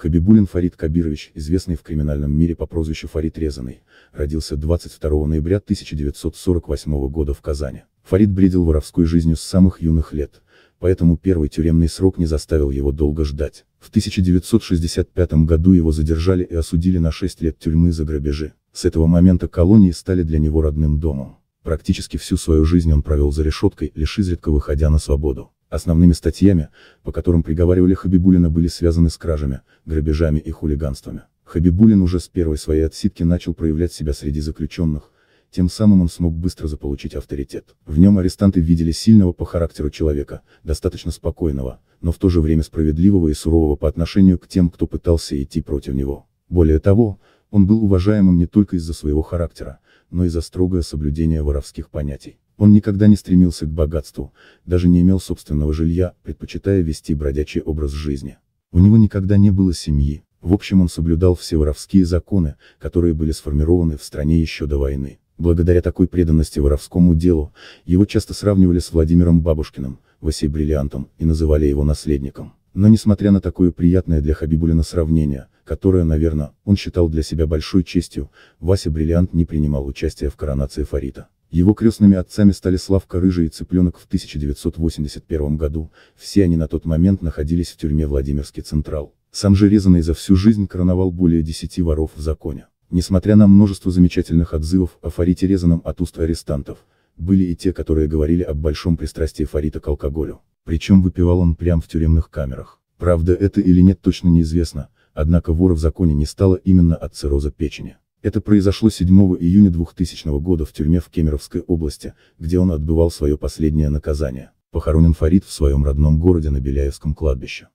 Хабибулин Фарид Кабирович, известный в криминальном мире по прозвищу Фарид Резаный, родился 22 ноября 1948 года в Казани. Фарид бредил воровской жизнью с самых юных лет, поэтому первый тюремный срок не заставил его долго ждать. В 1965 году его задержали и осудили на 6 лет тюрьмы за грабежи. С этого момента колонии стали для него родным домом. Практически всю свою жизнь он провел за решеткой, лишь изредка выходя на свободу. Основными статьями, по которым приговаривали Хабибулина были связаны с кражами, грабежами и хулиганствами. Хабибулин уже с первой своей отсидки начал проявлять себя среди заключенных, тем самым он смог быстро заполучить авторитет. В нем арестанты видели сильного по характеру человека, достаточно спокойного, но в то же время справедливого и сурового по отношению к тем, кто пытался идти против него. Более того, он был уважаемым не только из-за своего характера, но и за строгое соблюдение воровских понятий. Он никогда не стремился к богатству, даже не имел собственного жилья, предпочитая вести бродячий образ жизни. У него никогда не было семьи, в общем он соблюдал все воровские законы, которые были сформированы в стране еще до войны. Благодаря такой преданности воровскому делу, его часто сравнивали с Владимиром Бабушкиным, Васей Бриллиантом, и называли его наследником. Но несмотря на такое приятное для Хабибулина сравнение, которое, наверное, он считал для себя большой честью, Вася Бриллиант не принимал участия в коронации Фарита. Его крестными отцами стали Славка Рыжий и Цыпленок в 1981 году, все они на тот момент находились в тюрьме Владимирский Централ. Сам же Резанный за всю жизнь короновал более десяти воров в законе. Несмотря на множество замечательных отзывов о Фарите Резаном от уст арестантов, были и те, которые говорили об большом пристрастии Фарита к алкоголю. Причем выпивал он прямо в тюремных камерах. Правда это или нет точно неизвестно, однако вора в законе не стало именно от цирроза печени. Это произошло 7 июня 2000 года в тюрьме в Кемеровской области, где он отбывал свое последнее наказание. Похоронен Фарид в своем родном городе на Беляевском кладбище.